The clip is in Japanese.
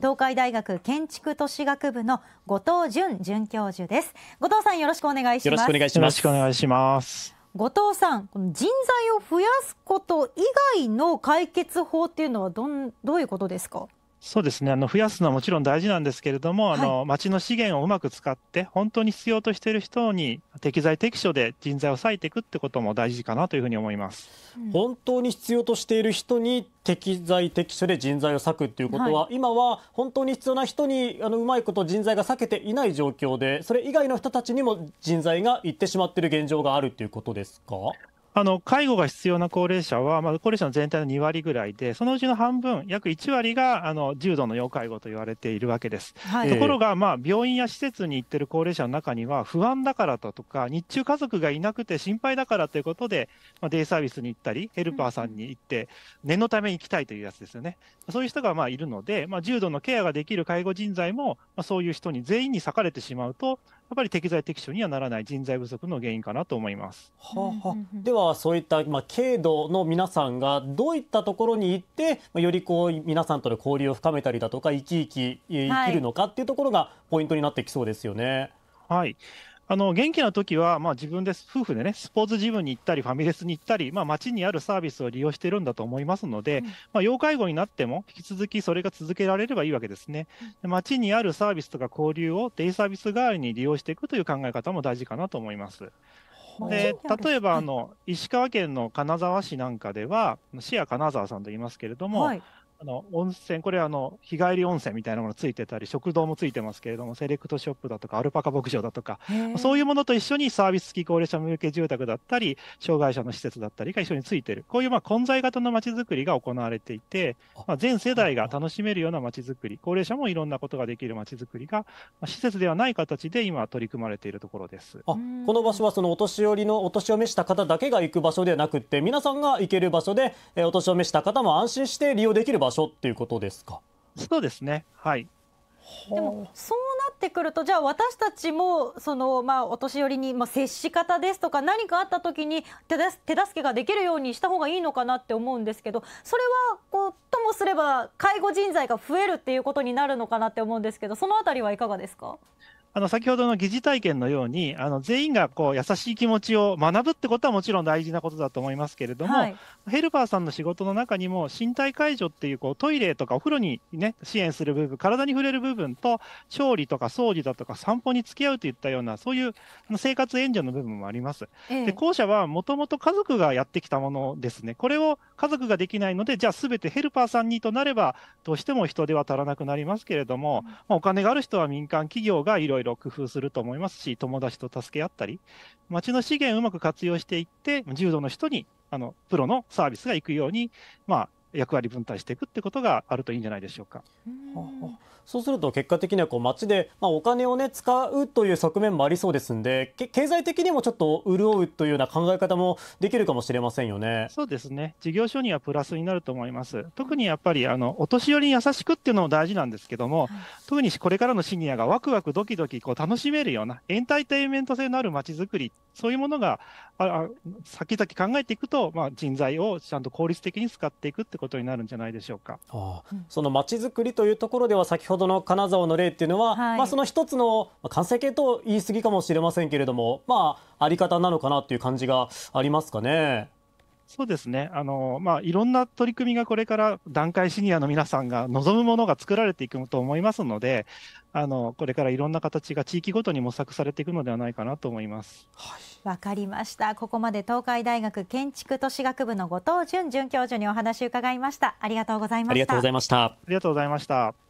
東海大学建築都市学部の後藤淳准教授です後藤さんよろしくお願いしますよろしくお願いしますよろしくお願いします後藤さん、この人材を増やすこと以外の解決法っていうのはどんどういうことですか。そうですねあの増やすのはもちろん大事なんですけれども、はい、あの町の資源をうまく使って本当に必要としている人に適材適所で人材を割いていくってことも大事かなというふうに思います、うん、本当に必要としている人に適材適所で人材を割くっていうことは、はい、今は本当に必要な人にあのうまいこと人材が割けていない状況でそれ以外の人たちにも人材がいってしまっている現状があるということですかあの介護が必要な高齢者は、まあ、高齢者の全体の2割ぐらいで、そのうちの半分、約1割があの重度の要介護と言われているわけです。はい、ところが、まあ、病院や施設に行ってる高齢者の中には、不安だからだとか、日中家族がいなくて心配だからということで、まあ、デイサービスに行ったり、ヘルパーさんに行って、念のために行きたいというやつですよね。そういう人がまあいるので、まあ、重度のケアができる介護人材も、まあ、そういう人に全員に割かれてしまうと、やっぱり適材適所にはならない人材不足の原因かなと思います。はあはあ、でははそういった、まあ、軽度の皆さんがどういったところに行って、まあ、よりこう皆さんとの交流を深めたりだとか生き生き生きるのかっていうところがポイントになってきそうですよね。はい、あの元気な時はまは自分で夫婦でね、スポーツジムに行ったり、ファミレスに行ったり、まあ、街にあるサービスを利用してるんだと思いますので、まあ、要介護になっても、引き続きそれが続けられればいいわけですね。う街にあるサービスとか交流をデイサービス代わりに利用していくという考え方も大事かなと思います。で例えばあの石川県の金沢市なんかでは市や金沢さんといいますけれども、はいあの温泉、これあの日帰り温泉みたいなものついてたり、食堂もついてますけれども、セレクトショップだとか、アルパカ牧場だとか、そういうものと一緒にサービス付き高齢者向け住宅だったり、障害者の施設だったりが一緒についてる、こういうまあ混在型のまちづくりが行われていて、まあ、全世代が楽しめるようなまちづくり、高齢者もいろんなことができるまちづくりが、まあ、施設ではない形で今、取り組まれているところですあこの場所は、そのお年寄りのお年を召した方だけが行く場所ではなくて、皆さんが行ける場所で、お年を召した方も安心して利用できる場所場所っていうことですか。そうですね。はい。でもそうなってくるとじゃあ私たちもその、まあ、お年寄りに、まあ、接し方ですとか何かあった時に手手助けができるようにした方がいいのかなって思うんですけどそれはこうともすれば介護人材が増えるっていうことになるのかなって思うんですけどその辺りはいかがですかあの先ほどの疑似体験のように、あの全員がこう優しい気持ちを学ぶってことはもちろん大事なことだと思いますけれども、はい、ヘルパーさんの仕事の中にも、身体介助っていうこうトイレとかお風呂に、ね、支援する部分、体に触れる部分と、調理とか掃除だとか散歩に付き合うといったような、そういう生活援助の部分もあります。ええ、で後者はもともと家族がやってきたものですね、これを家族ができないので、じゃあ、すべてヘルパーさんにとなれば、どうしても人手は足らなくなりますけれども、うん、まあ、お金がある人は民間企業がいろいろろいろ工夫すると思いますし、友達と助け合ったり、町の資源をうまく活用していって、重度の人にあのプロのサービスが行くように、まあ、役割分担していくってことがあるといいんじゃないでしょうか。そうすると結果的にはこう街で、まあ、お金をね使うという側面もありそうですんで経済的にもちょっと潤うというような考え方もできるかもしれませんよね。そうですね事業所にはプラスになると思います特にやっぱりあのお年寄りに優しくっていうのも大事なんですけども、特にこれからのシニアがワクワクドキドキこう楽しめるようなエンターテインメント性のある街づくりそういうものが、あ先々考えていくと、まあ、人材をちゃんと効率的に使っていくってことになるんじゃないでしょうかああそのまちづくりというところでは、先ほどの金沢の例っていうのは、はい、まあ、その一つの完成形と言い過ぎかもしれませんけれども、まあ、あり方なのかなっていう感じがありますかね。そうですねあの、まあ、いろんな取り組みがこれから団塊シニアの皆さんが望むものが作られていくと思いますのであの、これからいろんな形が地域ごとに模索されていくのではないかなと思います。わ、はい、かりました。ここまで東海大学建築都市学部の後藤淳准教授にお話を伺いました。ありがとうございました。ありがとうございました。ありがとうございました。